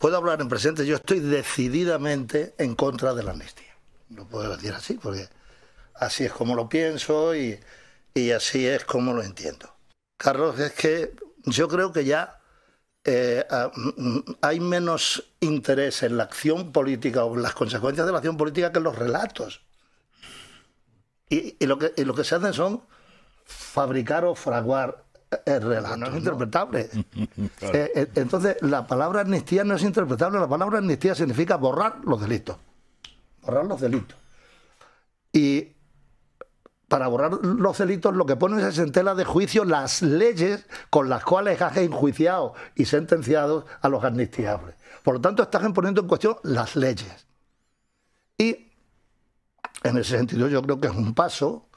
puedo hablar en presente, yo estoy decididamente en contra de la amnistía. Lo puedo decir así, porque así es como lo pienso y, así es como lo entiendo. Carlos, es que yo creo que ya eh, ah, mm, mm, hay menos interés en la acción política o en las consecuencias de la acción política que en los relatos. Y, lo, que, y lo que se hacen son fabricar o fraguar eh, eh, no es interpretable. Eh, entonces, la palabra amnistía no es interpretable. La palabra amnistía significa borrar los delitos. Borrar los delitos. Y para borrar los delitos, lo que ponen es en tela de juicio las leyes con las cuales has enjuiciado y sentenciado a los amnistiables. Por lo tanto, estás poniendo en cuestión las leyes. Y en ese sentido, yo creo que es un paso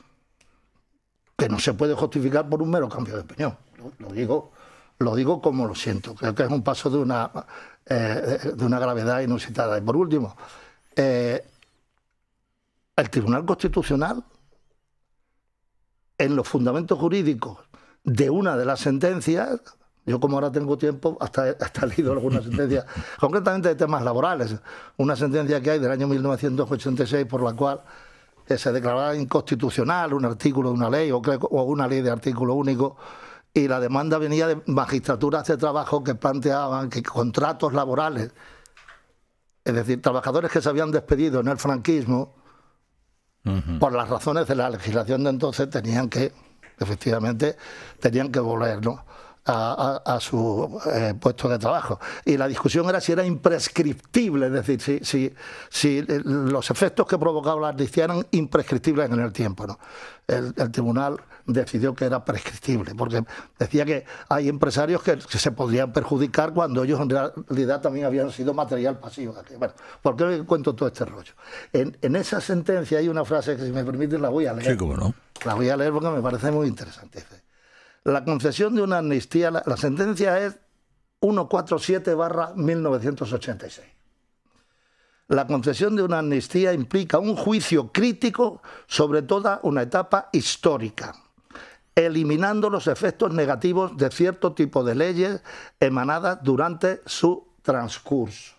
que no se puede justificar por un mero cambio de opinión. Lo, digo, lo digo como lo siento. Creo que es un paso de una, eh, de una gravedad inusitada. Y por último, eh, el Tribunal Constitucional, en los fundamentos jurídicos de una de las sentencias, yo como ahora tengo tiempo, hasta, hasta he leído algunas sentencias, concretamente de temas laborales, una sentencia que hay del año 1986 por la cual se declaraba inconstitucional un artículo de una ley o, una ley de artículo único y la demanda venía de magistraturas de trabajo que planteaban que contratos laborales, es decir, trabajadores que se habían despedido en el franquismo, por las razones de la legislación de entonces, tenían que, efectivamente, tenían que volver, ¿no? a, su eh, puesto de trabajo. Y la discusión era si era imprescriptible, es decir, si, si, eh, los efectos que provocaba la amnistía eran imprescriptibles en el tiempo. ¿no? El, tribunal decidió que era prescriptible, porque decía que hay empresarios que, se podrían perjudicar cuando ellos en realidad también habían sido material pasivo. Bueno, ¿por qué cuento todo este rollo? En, en esa sentencia hay una frase que, si me permiten, la voy a leer. Sí, cómo no. La voy a leer porque me parece muy interesante la concesión de una amnistía, la, sentencia es 147 barra 1986. La concesión de una amnistía implica un juicio crítico sobre toda una etapa histórica, eliminando los efectos negativos de cierto tipo de leyes emanadas durante su transcurso.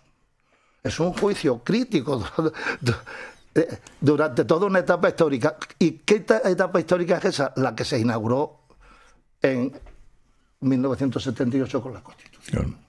Es un juicio crítico eh, durante toda una etapa histórica. ¿Y qué etapa histórica es esa? La que se inauguró en 1978 con la Constitución.